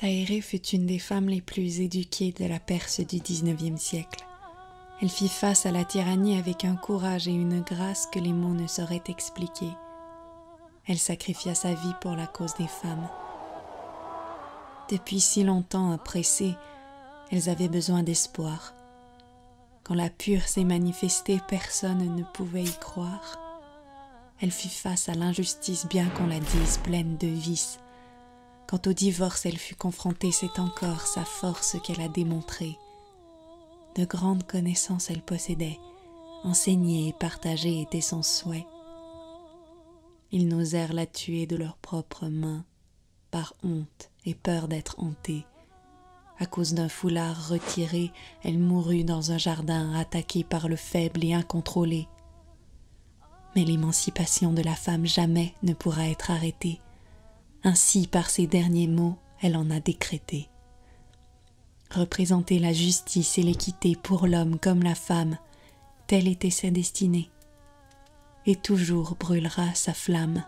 Taéré fut une des femmes les plus éduquées de la Perse du XIXe siècle. Elle fit face à la tyrannie avec un courage et une grâce que les mots ne sauraient expliquer. Elle sacrifia sa vie pour la cause des femmes. Depuis si longtemps oppressées, elles avaient besoin d'espoir. Quand la pure s'est manifestée, personne ne pouvait y croire. Elle fit face à l'injustice bien qu'on la dise pleine de vices quand au divorce elle fut confrontée, c'est encore sa force qu'elle a démontrée. De grandes connaissances elle possédait, enseigner et partager était son souhait. Ils n'osèrent la tuer de leurs propres mains, par honte et peur d'être hantés. À cause d'un foulard retiré, elle mourut dans un jardin attaqué par le faible et incontrôlé. Mais l'émancipation de la femme jamais ne pourra être arrêtée. Ainsi, par ces derniers mots, elle en a décrété. Représenter la justice et l'équité pour l'homme comme la femme, telle était sa destinée, et toujours brûlera sa flamme.